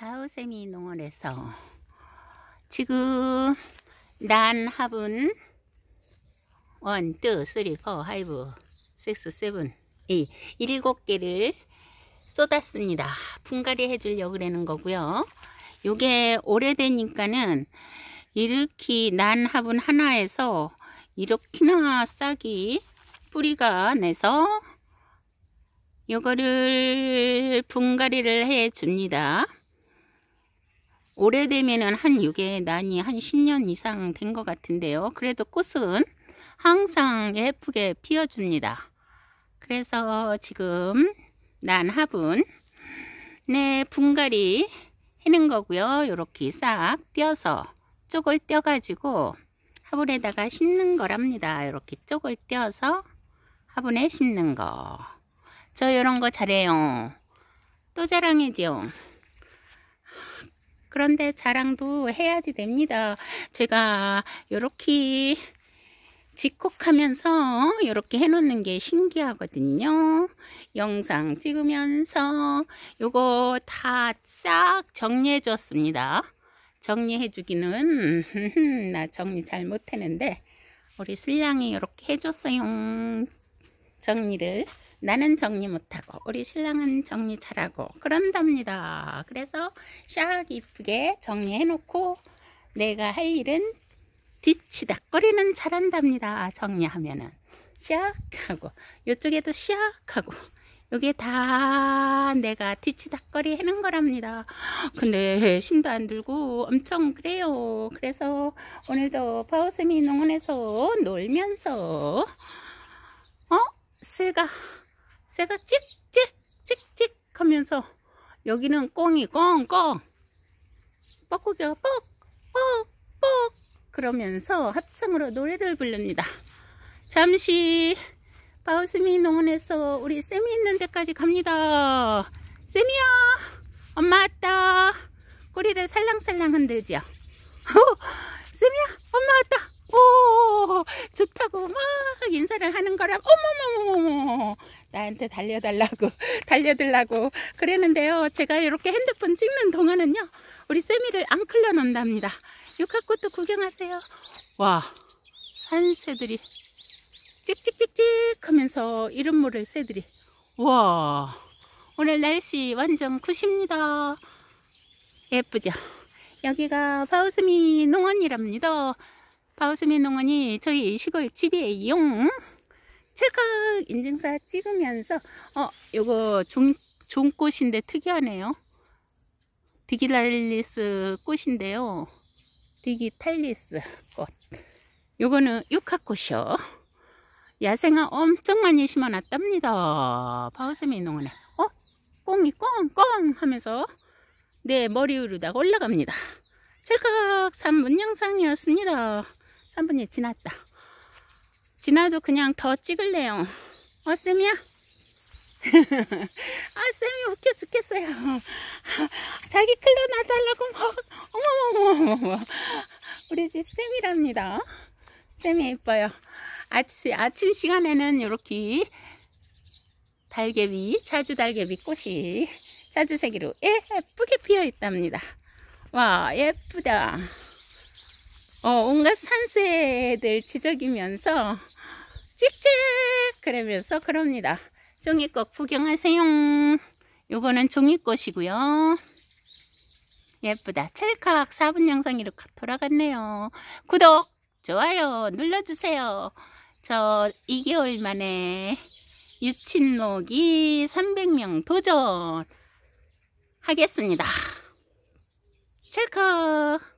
다우세미 농원에서 지금 난 합은 1, 2, 3, 4, 5, 6, 7, 8 일곱 개를 쏟았습니다. 분갈이 해주려고 그러는 거고요. 요게 오래되니까는 이렇게 난 합은 하나에서 이렇게나 싹이 뿌리가 내서 요거를 분갈이를 해 줍니다. 오래되면은 한 요게 난이 한 10년 이상 된 것 같은데요. 그래도 꽃은 항상 예쁘게 피어줍니다. 그래서 지금 난 화분 네 분갈이 해는 거고요. 이렇게 싹 떼어서 쪽을 떼어가지고 화분에다가 심는 거랍니다. 이렇게 쪽을 떼어서 화분에 심는 거. 저 이런 거 잘해요. 또 자랑해지요. 그런데 자랑도 해야지 됩니다. 제가 이렇게 직콕하면서 이렇게 해놓는 게 신기하거든요. 영상 찍으면서 이거다 싹 정리해 줬습니다. 정리해 주기는 나 정리 잘 못했는데 우리 슬량이 이렇게 해줬어요. 정리를 나는 정리 못하고 우리 신랑은 정리 잘하고 그런답니다. 그래서 샥 이쁘게 정리해놓고 내가 할 일은 뒤치닥거리는 잘한답니다. 정리하면은 샥 하고 이쪽에도 샥 하고 이게 다 내가 뒤치닥거리 해놓은 거랍니다. 근데 심도 안 들고 엄청 그래요. 그래서 오늘도 파우스미 농원에서 놀면서 어? 새가 새가 찍찍 찍찍 하면서 여기는 꽁이 꽁꽁 뻐꾸기가 뻑뻑뻑 그러면서 합창으로 노래를 부릅니다. 잠시 바우스미 농원에서 우리 쌤이 있는 데까지 갑니다. 쌤이야 엄마 왔다. 꼬리를 살랑살랑 흔들지요. 어, 쌤이야 엄마 왔다. 오 좋다고 막 인사를 하는 거라 어머머머머 나한테 달려달라고 달려들라고 그랬는데요. 제가 이렇게 핸드폰 찍는 동안은요. 우리 세미를 안 클러놓는답니다. 육학꽃도 구경하세요. 와 산새들이 찍찍찍찍 하면서 이름 모를 새들이 와 오늘 날씨 완전 굿입니다. 예쁘죠? 여기가 바우스미 농원이랍니다. 바우스미 농원이 저희 시골 집이에요. 찰칵 인증사 찍으면서 어 요거 종, 종꽃인데 특이하네요 디기랄리스 꽃인데요 디기탈리스 꽃 요거는 육화꽃이요 야생화 엄청 많이 심어놨답니다 바우세미 농원에 어? 꽁이 꽁꽁 하면서 내 머리 위로다가 올라갑니다 찰칵 3분 영상이었습니다 3분이 지났다 진아도 그냥 더 찍을래요. 어쌤이야? 아 쌤이 웃겨 죽겠어요. 자기 클로 놔달라고막 뭐, 어머머머머머 우리 집 쌤이랍니다. 쌤이 예뻐요. 아침, 아침 시간에는 이렇게 달개비, 자주 달개비 꽃이 자주색으로 예쁘게 피어 있답니다. 와 예쁘다. 어, 온갖 산새들 지적이면서 찍찍 그러면서 그럽니다. 종이꽃 구경하세요. 요거는 종이꽃이고요. 예쁘다. 찰칵 4분 영상으로 돌아갔네요. 구독, 좋아요 눌러주세요. 저 2개월 만에 유친목이 300명 도전 하겠습니다. 찰칵